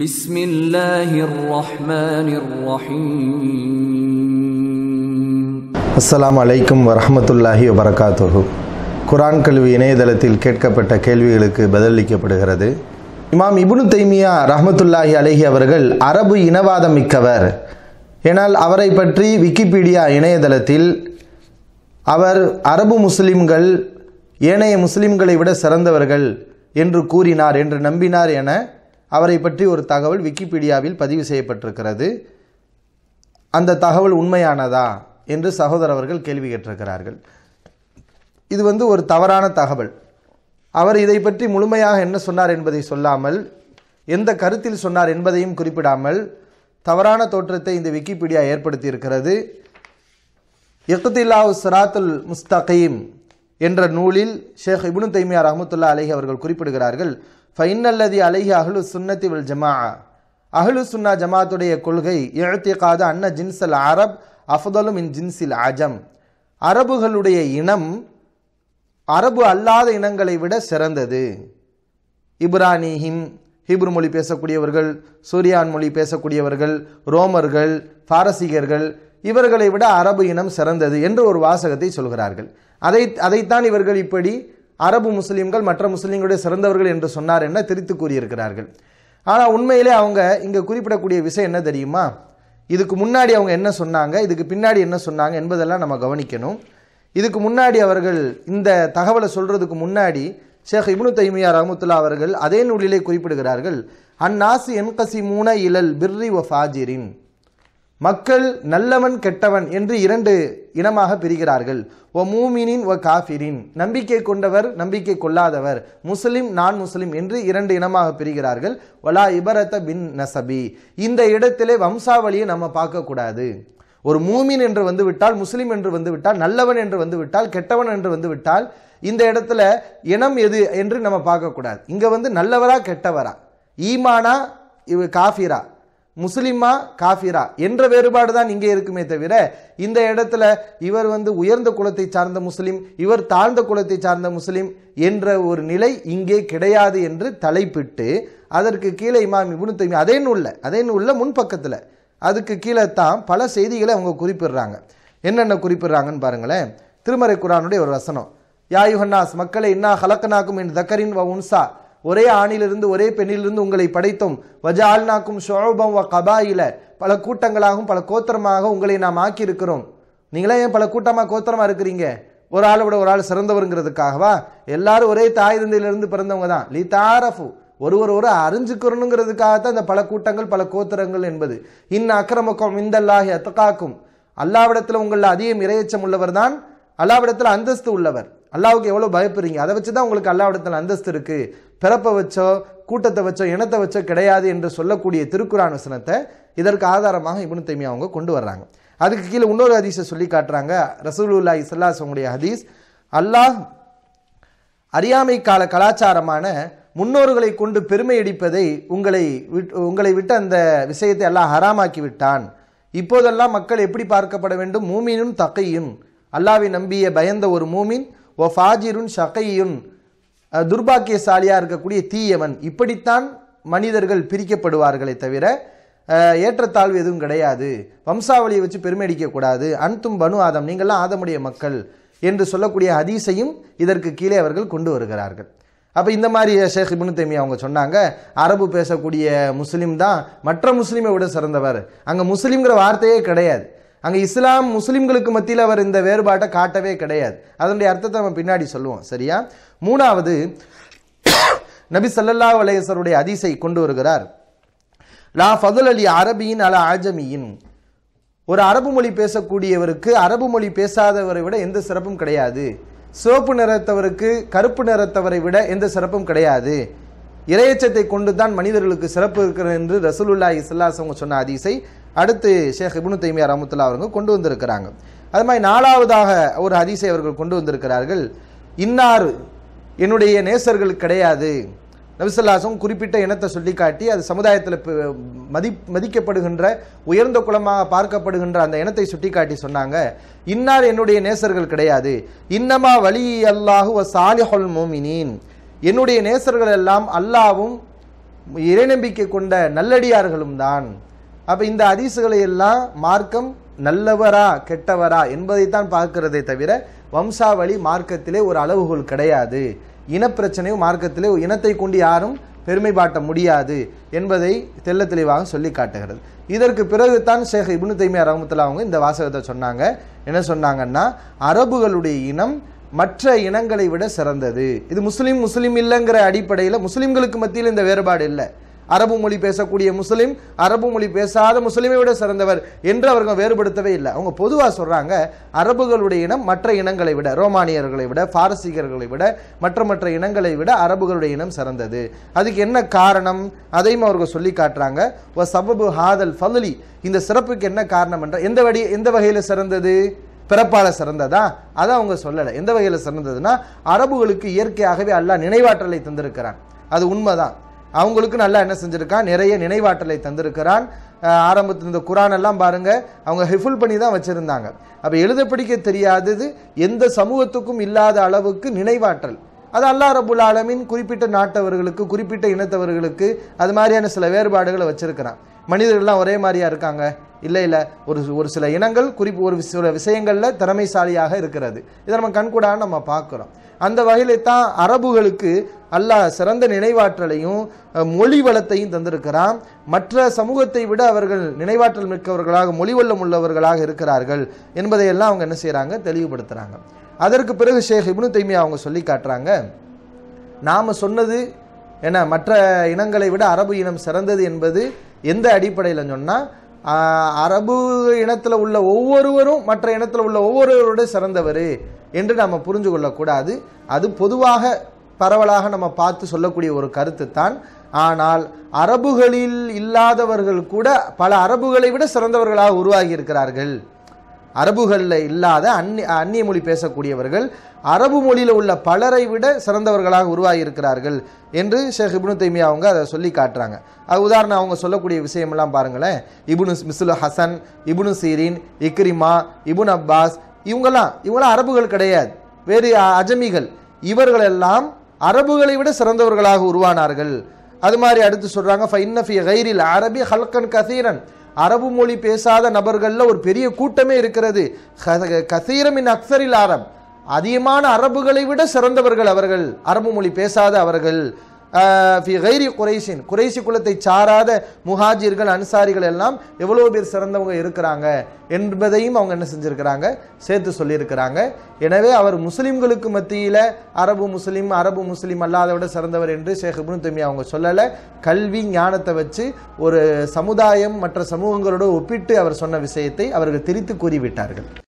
بسم الله الرحمن الرحيم السلام குரான் கல்வி இணையதளத்தில் கேட்கப்பட்ட கேள்விகளுக்கு பதிலளிக்கப்படுகிறது இமாம் இபுனு தைமியா ரஹமத்துல்லாஹி அலஹி அவர்கள் அரபு இனவாதம் மிக்கவர் ஏனால் அவரை பற்றி விக்கிபீடியா இணையதளத்தில் அவர் அரபு முஸ்லிம்கள் ஏனைய முஸ்லிம்களை விட சிறந்தவர்கள் என்று கூறினார் என்று நம்பினார் என அவரை பற்றி ஒரு தகவல் விக்கிபீடியாவில் பதிவு செய்யப்பட்டிருக்கிறது அந்த தகவல் உண்மையானதா என்று சகோதரவர்கள் கேள்வி கேட்டிருக்கிறார்கள் இது வந்து ஒரு தவறான தகவல் அவர் இதை பற்றி முழுமையாக என்ன சொன்னார் என்பதை சொல்லாமல் எந்த கருத்தில் சொன்னார் என்பதையும் குறிப்பிடாமல் தவறான தோற்றத்தை இந்த விக்கிபீடியா ஏற்படுத்தி இருக்கிறது எக்தில்லாஹ் சராத்துல் முஸ்தகீம் என்ற நூலில் ஷேக் இபுனு தைமியா ரஹமத்துல்லா அலஹி அவர்கள் குறிப்பிடுகிறார்கள் ஃபைன்னல்லதி அலைஹி அஹ்லு சுன்னத்தி வில் ஜமா அஹ்லு சுன்னா ஜமாத்துடைய கொள்கை எழுத்திக்காத அன்ன ஜின்சல் அரப் அஃதலும் இன் ஜின்சில் அஜம் அரபுகளுடைய இனம் அரபு அல்லாத இனங்களை விட சிறந்தது இப்ரானிஹிம் ஹீப்ரு மொழி பேசக்கூடியவர்கள் சூரியான் மொழி பேசக்கூடியவர்கள் ரோமர்கள் பாரசீகர்கள் இவர்களை விட அரபு இனம் சிறந்தது என்று ஒரு வாசகத்தை சொல்கிறார்கள் அதை அதைத்தான் இவர்கள் இப்படி அரபு முஸ்லீம்கள் மற்ற முஸ்லீம்களுடைய சிறந்தவர்கள் என்று சொன்னார் என்ன திரித்து கூறியிருக்கிறார்கள் ஆனால் உண்மையிலே அவங்க இங்கே குறிப்பிடக்கூடிய விஷயம் என்ன தெரியுமா இதுக்கு முன்னாடி அவங்க என்ன சொன்னாங்க இதுக்கு பின்னாடி என்ன சொன்னாங்க என்பதெல்லாம் நம்ம கவனிக்கணும் இதுக்கு முன்னாடி அவர்கள் இந்த தகவலை சொல்கிறதுக்கு முன்னாடி ஷேக் இப்னு தைமியா ரஹமுத்துல்லா அவர்கள் அதே நூலிலே குறிப்பிடுகிறார்கள் அந்நாசு கசி மூன இலல் பிர்ரி ஒ ஃபாஜிரின் மக்கள் நல்லவன் கெட்டவன் என்று இரண்டு இனமாக பிரிகிறார்கள் ஒ மூமினின் ஒ காஃபிரின் நம்பிக்கை கொண்டவர் நம்பிக்கை கொள்ளாதவர் முஸ்லிம் நான் முஸ்லிம் என்று இரண்டு இனமாக பிரிகிறார்கள் ஒலா இபரத்த பின் நசபி இந்த இடத்திலே வம்சாவளியை நம்ம பார்க்கக்கூடாது ஒரு மூமின் என்று வந்துவிட்டால் முஸ்லீம் என்று வந்துவிட்டால் நல்லவன் என்று வந்துவிட்டால் கெட்டவன் என்று வந்துவிட்டால் இந்த இடத்துல இனம் எது என்று நம்ம பார்க்கக்கூடாது இங்கே வந்து நல்லவரா கெட்டவரா ஈமானா இவ காஃபிரா முஸ்லிமா காஃபிரா என்ற வேறுபாடு தான் இங்கே இருக்குமே தவிர இந்த இடத்துல இவர் வந்து உயர்ந்த குலத்தை சார்ந்த முஸ்லிம் இவர் தாழ்ந்த குலத்தை சார்ந்த முஸ்லிம் என்ற ஒரு நிலை இங்கே கிடையாது என்று தலைப்பிட்டு அதற்கு கீழே இமாம் இபுனு தைமி அதே நூலில் அதே நூலில் முன்பக்கத்தில் அதுக்கு கீழே தான் பல செய்திகளை அவங்க குறிப்பிடுறாங்க என்னென்ன குறிப்பிடுறாங்கன்னு பாருங்களேன் திருமறை குரானுடைய ஒரு வசனம் யாயுஹன்னாஸ் மக்களை இன்னா ஹலக்கனாக்கும் என் தக்கரின் வ உன்சா ஒரே ஆணிலிருந்து ஒரே பெண்ணிலிருந்து உங்களை படைத்தோம் வஜால்னாக்கும் ஷோபம் வ கபாயில பல கூட்டங்களாகவும் பல கோத்திரமாக உங்களை நாம் ஆக்கியிருக்கிறோம் நீங்களே ஏன் பல கூட்டமாக கோத்திரமாக இருக்கிறீங்க ஒரு ஆளை விட ஒரு ஆள் சிறந்தவருங்கிறதுக்காகவா எல்லாரும் ஒரே தாய் தந்தையிலிருந்து பிறந்தவங்க தான் லீ தாரஃபு ஒருவர் ஒரு அறிஞ்சுக்கிறணுங்கிறதுக்காகத்தான் இந்த பல கூட்டங்கள் பல கோத்திரங்கள் என்பது இன் அக்கிரமக்கம் இந்தல்லாகி அத்தகாக்கும் அல்லாவிடத்தில் உங்களில் அதிகம் இரையச்சம் உள்ளவர் தான் அல்லாவிடத்தில் அந்தஸ்து உள்ளவர் அல்லாவுக்கு எவ்வளோ பயப்படுறீங்க அதை வச்சு தான் உங்களுக்கு அல்லாவிடத்தில் அந்தஸ்து இருக்குது பிறப்பை வச்சோ கூட்டத்தை வச்சோ இனத்தை வச்சோ கிடையாது என்று சொல்லக்கூடிய திருக்குறான் வசனத்தை இதற்கு ஆதாரமாக இவனு தைமி அவங்க கொண்டு வர்றாங்க அதுக்கு கீழே இன்னொரு ஹதீஸை சொல்லி காட்டுறாங்க ரசூலுல்லா இஸ்லாஸ் அவங்களுடைய ஹதீஸ் அல்லாஹ் அறியாமை கால கலாச்சாரமான முன்னோர்களை கொண்டு பெருமை அடிப்பதை உங்களை உங்களை விட்டு அந்த விஷயத்தை எல்லாம் ஹராமாக்கி விட்டான் இப்போதெல்லாம் மக்கள் எப்படி பார்க்கப்பட வேண்டும் மூமினும் தக்கையும் அல்லாவை நம்பிய பயந்த ஒரு மூமின் ஓ ஃபாஜிருன் ஷக்கையுன் துர்பாக்கியசாலியாக இருக்கக்கூடிய தீயவன் இப்படித்தான் மனிதர்கள் பிரிக்கப்படுவார்களே தவிர ஏற்றத்தாழ்வு எதுவும் கிடையாது வம்சாவளியை வச்சு பெருமையடிக்கக்கூடாது அன்தும் பனு ஆதம் நீங்கள்லாம் ஆதமுடைய மக்கள் என்று சொல்லக்கூடிய ஹதீஸையும் இதற்கு கீழே அவர்கள் கொண்டு வருகிறார்கள் அப்போ இந்த மாதிரி ஷேக் இபுனு தேமி அவங்க சொன்னாங்க அரபு பேசக்கூடிய முஸ்லீம் தான் மற்ற முஸ்லீமை விட சிறந்தவர் அங்கே முஸ்லீம்ங்கிற வார்த்தையே கிடையாது அங்கே இஸ்லாம் முஸ்லீம்களுக்கு மத்தியில் அவர் இந்த வேறுபாட்டை காட்டவே கிடையாது அதனுடைய அர்த்தத்தை நம்ம பின்னாடி சொல்லுவோம் சரியா மூணாவது நபி சல்லல்லா அலையசருடைய அதிசை கொண்டு வருகிறார் லா ஃபதுல் அலி அரபியின் அல ஆஜமியின் ஒரு அரபு மொழி பேசக்கூடியவருக்கு அரபு மொழி பேசாதவரை விட எந்த சிறப்பும் கிடையாது சிவப்பு நிறத்தவருக்கு கருப்பு நிறத்தவரை விட எந்த சிறப்பும் கிடையாது இரையச்சத்தை கொண்டு தான் மனிதர்களுக்கு சிறப்பு இருக்கிறது என்று ரசூலுல்லா இஸ்லாஸ் அவங்க சொன்ன அதிசை அடுத்து ஷேக் இபுனு தைமியா ரமத்துல்லா அவர்கள் கொண்டு வந்திருக்கிறாங்க அது மாதிரி நாலாவதாக ஒரு ஹதீஸை அவர்கள் கொண்டு வந்திருக்கிறார்கள் இன்னார் என்னுடைய நேசர்கள் கிடையாது நபிசல்லாசும் குறிப்பிட்ட இனத்தை காட்டி அது சமுதாயத்தில் மதி மதிக்கப்படுகின்ற உயர்ந்த குலமாக பார்க்கப்படுகின்ற அந்த இனத்தை காட்டி சொன்னாங்க இன்னார் என்னுடைய நேசர்கள் கிடையாது இன்னமா வலி அல்லாஹு சாலிஹொல் மோமினின் என்னுடைய நேசர்கள் எல்லாம் அல்லாவும் இறைநம்பிக்கை கொண்ட நல்லடியார்களும் தான் அப்போ இந்த அதிசுகளை எல்லாம் மார்க்கம் நல்லவரா கெட்டவரா என்பதைத்தான் பார்க்கிறதே தவிர வம்சாவளி மார்க்கத்திலே ஒரு அளவுகோல் கிடையாது இனப்பிரச்சனையும் மார்க்கத்திலே இனத்தை கொண்டு யாரும் பெருமை பாட்ட முடியாது என்பதை தெல்ல தெளிவாக சொல்லி காட்டுகிறது இதற்கு பிறகு தான் ஷேக் இபுனு தைமியா ரஹமத்துல்லா அவங்க இந்த வாசகத்தை சொன்னாங்க என்ன சொன்னாங்கன்னா அரபுகளுடைய இனம் மற்ற இனங்களை விட சிறந்தது இது முஸ்லீம் முஸ்லீம் இல்லைங்கிற அடிப்படையில் முஸ்லீம்களுக்கு மத்தியில் இந்த வேறுபாடு இல்லை அரபு மொழி பேசக்கூடிய முஸ்லீம் அரபு மொழி பேசாத முஸ்லீமை விட சிறந்தவர் என்று அவர்கள் வேறுபடுத்தவே இல்லை அவங்க பொதுவாக சொல்கிறாங்க அரபுகளுடைய இனம் மற்ற இனங்களை விட ரோமானியர்களை விட பாரசீகர்களை விட மற்ற மற்ற இனங்களை விட அரபுகளுடைய இனம் சிறந்தது அதுக்கு என்ன காரணம் அதையும் அவர்கள் சொல்லி காட்டுறாங்க ஒ சபபு ஹாதல் ஃபலி இந்த சிறப்புக்கு என்ன காரணம் என்ற எந்த வடி எந்த வகையில் சிறந்தது பிறப்பால சிறந்ததா அதை அவங்க சொல்லலை எந்த வகையில் சிறந்ததுன்னா அரபுகளுக்கு இயற்கையாகவே அல்லாஹ் நினைவாற்றலை தந்திருக்கிறான் அது உண்மைதான் அவங்களுக்கு நல்லா என்ன செஞ்சுருக்கான் நிறைய நினைவாற்றலை தந்திருக்கிறான் ஆரம்பத்தில் இந்த குரான் எல்லாம் பாருங்க அவங்க ஹிஃபுல் பண்ணி தான் வச்சுருந்தாங்க அப்போ எழுத படிக்க தெரியாதது எந்த சமூகத்துக்கும் இல்லாத அளவுக்கு நினைவாற்றல் அது அல்லா ரபுல் ஆலமின் குறிப்பிட்ட நாட்டவர்களுக்கு குறிப்பிட்ட இனத்தவர்களுக்கு அது மாதிரியான சில வேறுபாடுகளை வச்சுருக்கிறான் மனிதர்கள்லாம் ஒரே மாதிரியாக இருக்காங்க இல்லை இல்லை ஒரு ஒரு சில இனங்கள் குறிப்பு ஒரு சில விஷயங்களில் திறமைசாலியாக இருக்கிறது இதை நம்ம கண்கூடாக நம்ம பார்க்குறோம் அந்த வகையிலே தான் அரபுகளுக்கு அல்லாஹ் சிறந்த நினைவாற்றலையும் மொழி வளத்தையும் தந்திருக்கிறான் மற்ற சமூகத்தை விட அவர்கள் நினைவாற்றல் மிக்கவர்களாக மொழி வல்லம் உள்ளவர்களாக இருக்கிறார்கள் என்பதையெல்லாம் அவங்க என்ன செய்கிறாங்க தெளிவுபடுத்துகிறாங்க அதற்கு பிறகு ஷேக் இப்னு தைமியா அவங்க சொல்லி காட்டுறாங்க நாம் சொன்னது என்ன மற்ற இனங்களை விட அரபு இனம் சிறந்தது என்பது எந்த அடிப்படையில் சொன்னால் அரபு இனத்தில் உள்ள ஒவ்வொருவரும் மற்ற இனத்தில் உள்ள ஒவ்வொருவரோட சிறந்தவர் என்று நாம் புரிஞ்சு கொள்ளக்கூடாது அது பொதுவாக பரவலாக நம்ம பார்த்து சொல்லக்கூடிய ஒரு கருத்து தான் ஆனால் அரபுகளில் இல்லாதவர்கள் கூட பல அரபுகளை விட சிறந்தவர்களாக உருவாகி இருக்கிறார்கள் அரபுகளில் இல்லாத அந்நி அந்நிய மொழி பேசக்கூடியவர்கள் அரபு மொழியில் உள்ள பலரை விட சிறந்தவர்களாக உருவாகியிருக்கிறார்கள் என்று ஷேக் இபுனு தைமியா அவங்க அதை சொல்லி காட்டுறாங்க அது உதாரணம் அவங்க சொல்லக்கூடிய விஷயமெல்லாம் பாருங்களேன் இபுனு மிஸ்லு ஹசன் இபுனு சீரின் இக்ரிமா இபுன் அப்பாஸ் இவங்கெல்லாம் இவங்களாம் அரபுகள் கிடையாது வேறு அஜமிகள் இவர்களெல்லாம் அரபுகளை விட சிறந்தவர்களாக உருவானார்கள் அது மாதிரி அடுத்து சொல்கிறாங்க ஃபைன்னஃபி கைரில் அரபி ஹல்கன் கசீரன் அரபு மொழி பேசாத நபர்களில் ஒரு பெரிய கூட்டமே இருக்கிறது கசீரமின் அக்சரில் ஆரம் அதிகமான அரபுகளை விட சிறந்தவர்கள் அவர்கள் அரபு மொழி பேசாத அவர்கள் குறைசின் குறைசி குலத்தை சாராத முஹாஜிர்கள் அன்சாரிகள் எல்லாம் எவ்வளோ பேர் சிறந்தவங்க இருக்கிறாங்க என்பதையும் அவங்க என்ன செஞ்சுருக்கிறாங்க சேர்த்து சொல்லியிருக்கிறாங்க எனவே அவர் முஸ்லீம்களுக்கு மத்தியில் அரபு முஸ்லீம் அரபு முஸ்லீம் அல்லாதவிட சிறந்தவர் என்று ஷேக் இப்னு தம்பி அவங்க சொல்லலை கல்வி ஞானத்தை வச்சு ஒரு சமுதாயம் மற்ற சமூகங்களோடு ஒப்பிட்டு அவர் சொன்ன விஷயத்தை அவர்கள் திரித்து கூறிவிட்டார்கள்